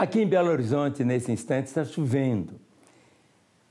Aqui em Belo Horizonte, nesse instante, está chovendo.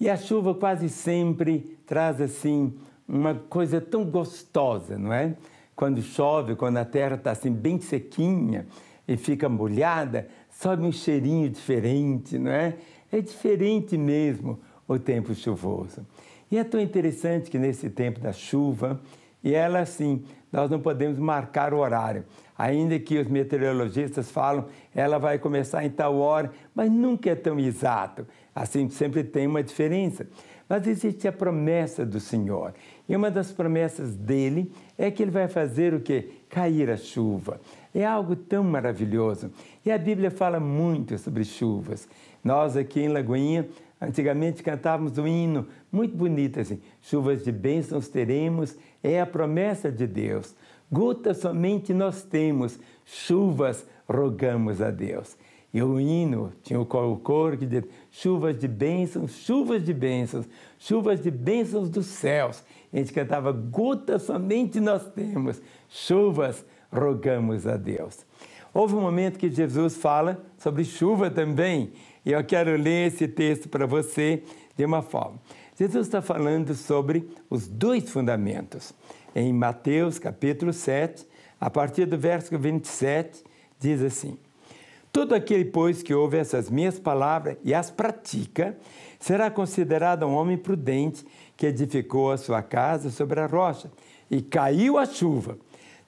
E a chuva quase sempre traz assim uma coisa tão gostosa, não é? Quando chove, quando a terra está assim bem sequinha e fica molhada, sobe um cheirinho diferente, não é? É diferente mesmo o tempo chuvoso. E é tão interessante que nesse tempo da chuva, e ela, assim, nós não podemos marcar o horário. Ainda que os meteorologistas falam, ela vai começar em tal hora, mas nunca é tão exato. Assim, sempre tem uma diferença. Mas existe a promessa do Senhor. E uma das promessas dele é que ele vai fazer o quê? Cair a chuva. É algo tão maravilhoso. E a Bíblia fala muito sobre chuvas. Nós aqui em Lagoinha, antigamente cantávamos um hino muito bonito assim: Chuvas de bênçãos teremos, é a promessa de Deus. Gotas somente nós temos, chuvas rogamos a Deus. E o hino tinha o coro que diz: chuvas de bênçãos, chuvas de bênçãos, chuvas de bênçãos dos céus. A gente cantava: gotas somente nós temos, chuvas rogamos a Deus. Houve um momento que Jesus fala sobre chuva também, e eu quero ler esse texto para você de uma forma. Jesus está falando sobre os dois fundamentos. Em Mateus capítulo 7, a partir do verso 27, diz assim: Todo aquele, pois, que ouve essas minhas palavras e as pratica, será considerado um homem prudente que edificou a sua casa sobre a rocha e caiu a chuva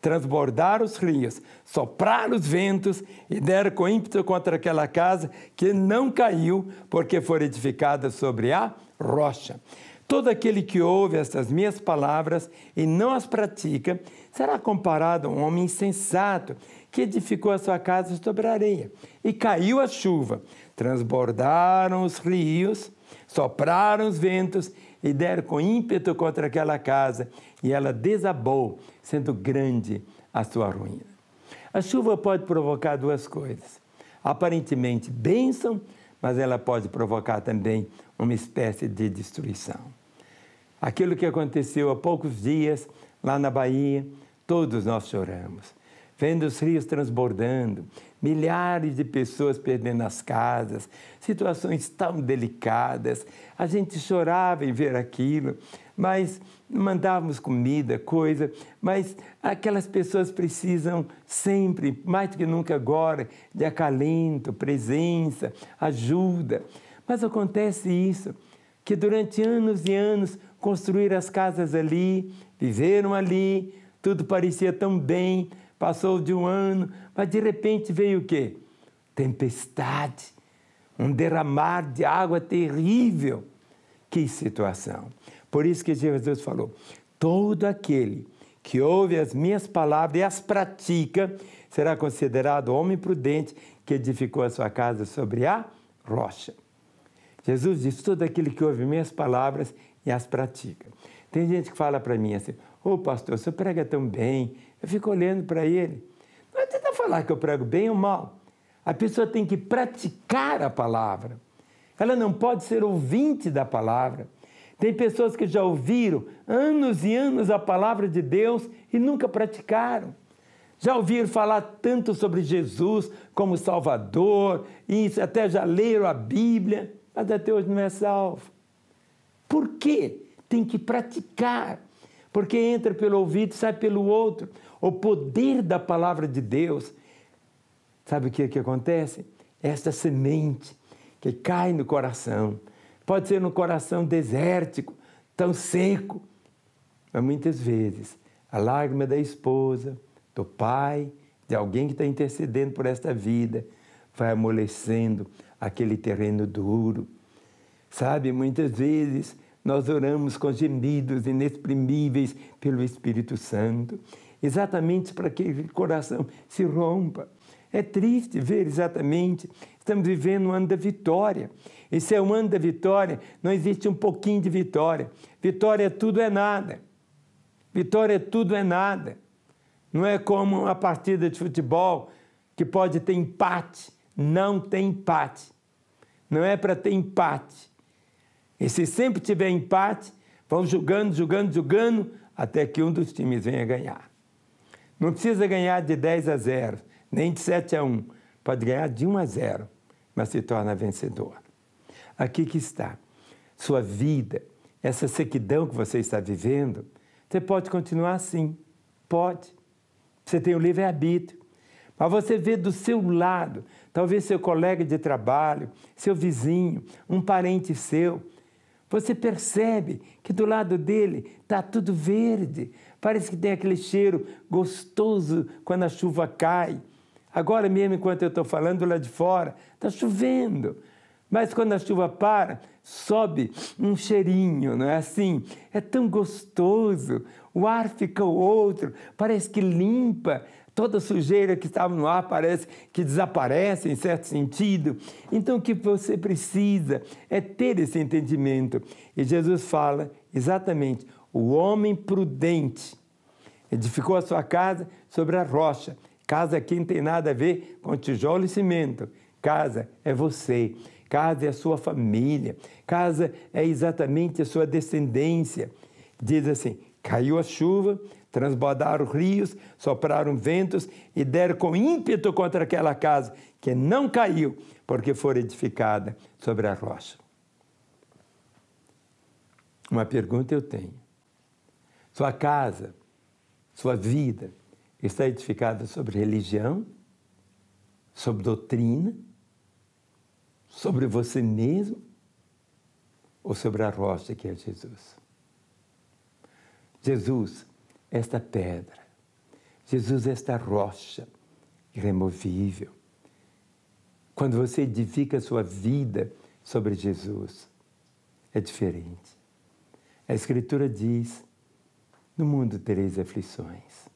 transbordar os rios, soprar os ventos e deram com ímpeto contra aquela casa que não caiu, porque foi edificada sobre a rocha. Todo aquele que ouve estas minhas palavras e não as pratica será comparado a um homem insensato que edificou a sua casa sobre a areia. E caiu a chuva, transbordaram os rios, sopraram os ventos e deram com ímpeto contra aquela casa, e ela desabou, sendo grande a sua ruína. A chuva pode provocar duas coisas: aparentemente bênção, mas ela pode provocar também uma espécie de destruição. Aquilo que aconteceu há poucos dias lá na Bahia, todos nós choramos, vendo os rios transbordando, milhares de pessoas perdendo as casas, situações tão delicadas. A gente chorava em ver aquilo, mas mandávamos comida, coisa, mas aquelas pessoas precisam sempre, mais do que nunca agora, de acalento, presença, ajuda. Mas acontece isso, que durante anos e anos construíram as casas ali, viveram ali, tudo parecia tão bem, passou de um ano, mas de repente veio o quê? Tempestade, um derramar de água terrível. Que situação! Por isso que Jesus falou: todo aquele que ouve as minhas palavras e as pratica será considerado homem prudente que edificou a sua casa sobre a rocha. Jesus diz: todo aquele que ouve minhas palavras e as pratica. Tem gente que fala para mim assim: Ô oh, pastor, você prega tão bem, eu fico olhando para ele. Não adianta falar que eu prego bem ou mal. A pessoa tem que praticar a palavra. Ela não pode ser ouvinte da palavra. Tem pessoas que já ouviram anos e anos a palavra de Deus e nunca praticaram. Já ouviram falar tanto sobre Jesus como Salvador, e até já leram a Bíblia, mas até hoje não é salvo. Por quê? Tem que praticar. Porque entra pelo ouvido e sai pelo outro o poder da palavra de Deus, sabe o que, é que acontece? Esta semente que cai no coração, pode ser no coração desértico, tão seco, mas muitas vezes a lágrima da esposa, do pai, de alguém que está intercedendo por esta vida, vai amolecendo aquele terreno duro. Sabe, muitas vezes nós oramos com gemidos inexprimíveis pelo Espírito Santo exatamente para que o coração se rompa. É triste ver exatamente. Estamos vivendo um ano da vitória. Esse é um ano da vitória. Não existe um pouquinho de vitória. Vitória é tudo é nada. Vitória é tudo é nada. Não é como uma partida de futebol que pode ter empate. Não tem empate. Não é para ter empate. E se sempre tiver empate, vão jogando, jogando, jogando, até que um dos times venha ganhar. Não precisa ganhar de 10 a 0, nem de 7 a 1. Pode ganhar de 1 a 0, mas se torna vencedor. Aqui que está. Sua vida, essa sequidão que você está vivendo, você pode continuar assim. Pode. Você tem o livre-arbítrio. Mas você vê do seu lado, talvez seu colega de trabalho, seu vizinho, um parente seu, você percebe que do lado dele está tudo verde, Parece que tem aquele cheiro gostoso quando a chuva cai. Agora mesmo, enquanto eu estou falando lá de fora, está chovendo. Mas quando a chuva para, sobe um cheirinho, não é assim? É tão gostoso. O ar fica outro, parece que limpa. Toda sujeira que estava no ar parece que desaparece em certo sentido. Então o que você precisa é ter esse entendimento. E Jesus fala exatamente: o homem prudente edificou a sua casa sobre a rocha. Casa aqui é não tem nada a ver com tijolo e cimento. Casa é você, casa é a sua família, casa é exatamente a sua descendência. Diz assim: caiu a chuva, transbordaram rios, sopraram ventos e deram com ímpeto contra aquela casa, que não caiu, porque foi edificada sobre a rocha. Uma pergunta eu tenho. Sua casa, sua vida está edificada sobre religião, sobre doutrina, sobre você mesmo ou sobre a rocha que é Jesus. Jesus, esta pedra, Jesus, esta rocha irremovível. Quando você edifica a sua vida sobre Jesus, é diferente. A Escritura diz no mundo tereis aflições.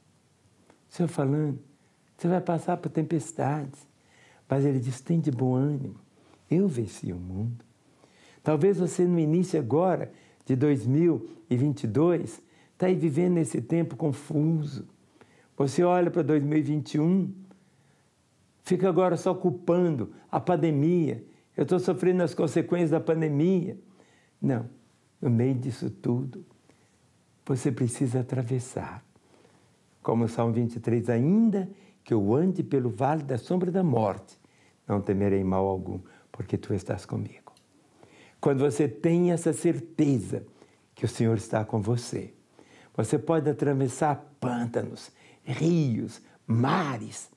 O Senhor falando, você vai passar por tempestades. Mas ele diz: tem de bom ânimo. Eu venci o mundo. Talvez você, no início agora de 2022, está aí vivendo esse tempo confuso. Você olha para 2021, fica agora só culpando a pandemia. Eu estou sofrendo as consequências da pandemia. Não, no meio disso tudo, você precisa atravessar. Como o Salmo 23, ainda que eu ande pelo vale da sombra da morte, não temerei mal algum, porque tu estás comigo. Quando você tem essa certeza que o Senhor está com você, você pode atravessar pântanos, rios, mares.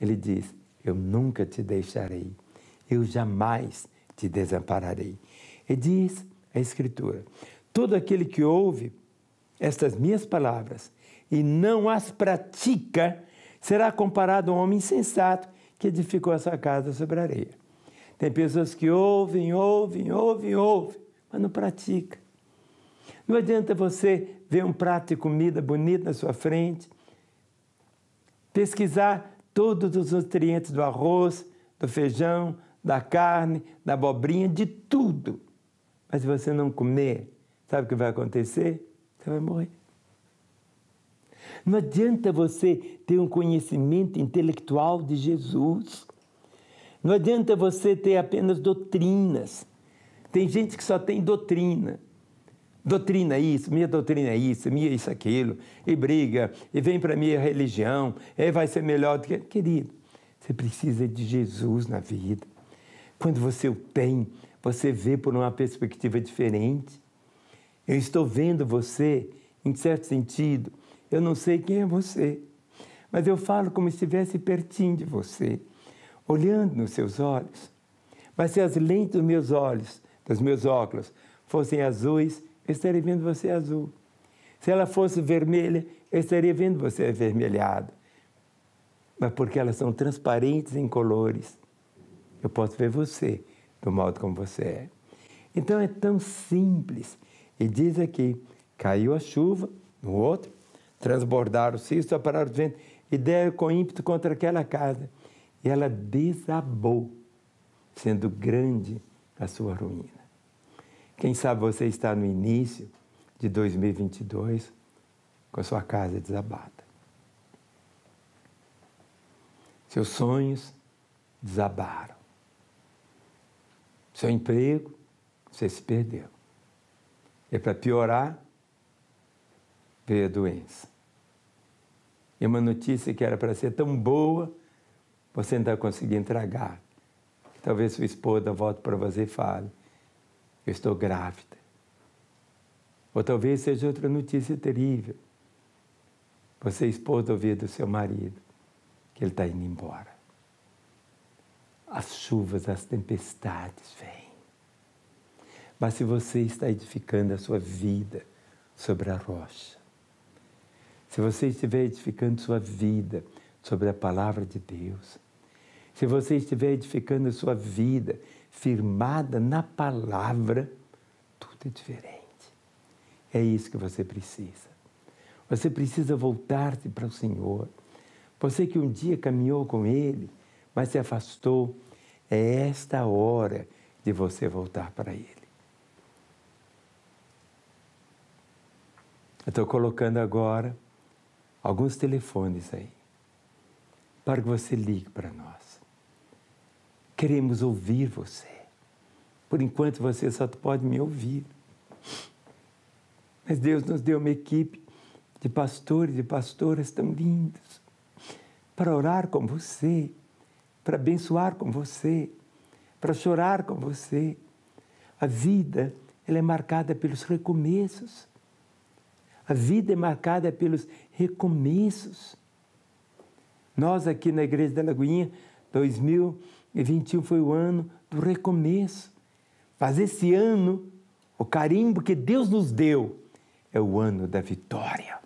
Ele diz: Eu nunca te deixarei, eu jamais te desampararei. E diz a Escritura: Todo aquele que ouve estas minhas palavras e não as pratica, será comparado a um homem insensato que edificou a sua casa sobre a areia. Tem pessoas que ouvem, ouvem, ouvem, ouvem, mas não pratica. Não adianta você ver um prato de comida bonito na sua frente, pesquisar todos os nutrientes do arroz, do feijão, da carne, da abobrinha, de tudo. Mas se você não comer, sabe o que vai acontecer? Você vai morrer. Não adianta você ter um conhecimento intelectual de Jesus. Não adianta você ter apenas doutrinas. Tem gente que só tem doutrina. Doutrina é isso, minha doutrina é isso, minha isso, aquilo, e briga, e vem para minha religião, e vai ser melhor do que. Querido, você precisa de Jesus na vida. Quando você o tem, você vê por uma perspectiva diferente. Eu estou vendo você, em certo sentido. Eu não sei quem é você, mas eu falo como se estivesse pertinho de você, olhando nos seus olhos. Mas se as lentes dos meus olhos, dos meus óculos, fossem azuis, eu estaria vendo você azul. Se ela fosse vermelha, eu estaria vendo você avermelhado. Mas porque elas são transparentes em colores, eu posso ver você do modo como você é. Então é tão simples e diz aqui: caiu a chuva, no outro, transbordaram o cio, separaram o vento e deram com ímpeto contra aquela casa. E ela desabou, sendo grande a sua ruína. Quem sabe você está no início de 2022 com a sua casa desabada. Seus sonhos desabaram. Seu emprego, você se perdeu. E é para piorar, veio a doença. E uma notícia que era para ser tão boa, você não está conseguindo tragar. Talvez sua esposa volte para você e fale: Eu estou grávida. Ou talvez seja outra notícia terrível. Você esposa o do seu marido que ele está indo embora. As chuvas, as tempestades vêm mas se você está edificando a sua vida sobre a rocha, se você estiver edificando sua vida sobre a palavra de Deus, se você estiver edificando a sua vida firmada na palavra, tudo é diferente. É isso que você precisa. Você precisa voltar-se para o Senhor. Você que um dia caminhou com Ele, mas se afastou, é esta hora de você voltar para Ele. Eu estou colocando agora alguns telefones aí, para que você ligue para nós. Queremos ouvir você. Por enquanto você só pode me ouvir. Mas Deus nos deu uma equipe de pastores e pastoras tão lindos para orar com você, para abençoar com você, para chorar com você. A vida ela é marcada pelos recomeços. A vida é marcada pelos recomeços. Nós aqui na Igreja da Lagoinha, 2021 foi o ano do recomeço. Mas esse ano, o carimbo que Deus nos deu é o ano da vitória.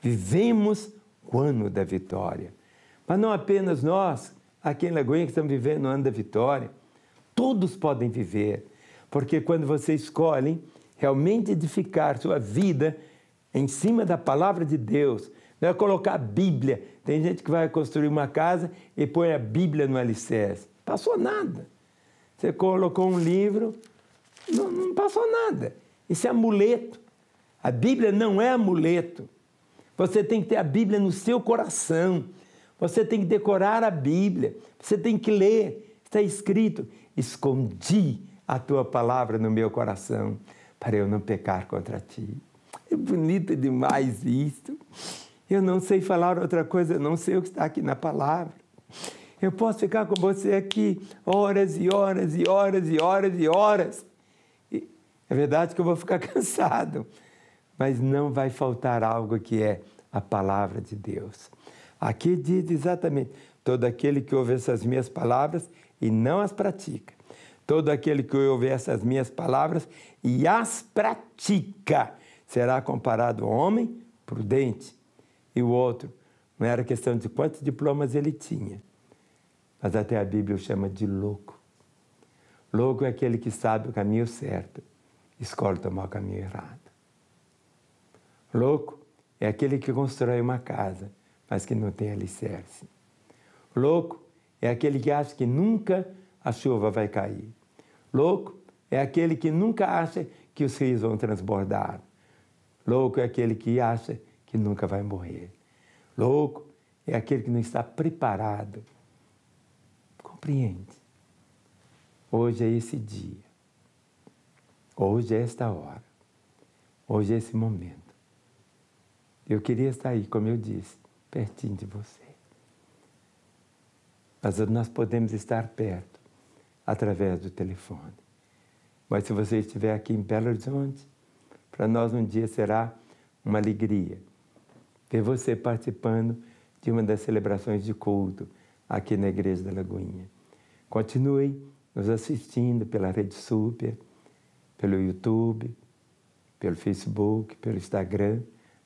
Vivemos o ano da vitória. Mas não apenas nós, aqui em Lagoinha, que estamos vivendo o ano da vitória. Todos podem viver, porque quando você escolhe realmente edificar sua vida em cima da palavra de Deus. Não é colocar a Bíblia. Tem gente que vai construir uma casa e põe a Bíblia no alicerce. Passou nada. Você colocou um livro, não, não passou nada. Isso é amuleto. A Bíblia não é amuleto. Você tem que ter a Bíblia no seu coração. Você tem que decorar a Bíblia. Você tem que ler. Está escrito: Escondi a tua palavra no meu coração, para eu não pecar contra ti. É bonito demais isso. Eu não sei falar outra coisa, eu não sei o que está aqui na palavra. Eu posso ficar com você aqui horas e horas e horas e horas e horas. E é verdade que eu vou ficar cansado, mas não vai faltar algo que é a palavra de Deus. Aqui diz exatamente: todo aquele que ouve essas minhas palavras e não as pratica. Todo aquele que ouve essas minhas palavras e as pratica será comparado ao homem prudente. E o outro, não era questão de quantos diplomas ele tinha, mas até a Bíblia o chama de louco. Louco é aquele que sabe o caminho certo, escolhe tomar o caminho errado. Louco é aquele que constrói uma casa, mas que não tem alicerce. Louco é aquele que acha que nunca a chuva vai cair. Louco é aquele que nunca acha que os rios vão transbordar. Louco é aquele que acha que nunca vai morrer. Louco é aquele que não está preparado. Compreende? Hoje é esse dia. Hoje é esta hora. Hoje é esse momento. Eu queria estar aí, como eu disse, pertinho de você. Mas nós podemos estar perto através do telefone. Mas se você estiver aqui em Belo Horizonte, para nós um dia será uma alegria ver você participando de uma das celebrações de culto aqui na Igreja da Lagoinha. Continue nos assistindo pela Rede Super, pelo YouTube, pelo Facebook, pelo Instagram.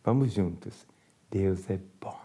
Vamos juntos. Deus é bom.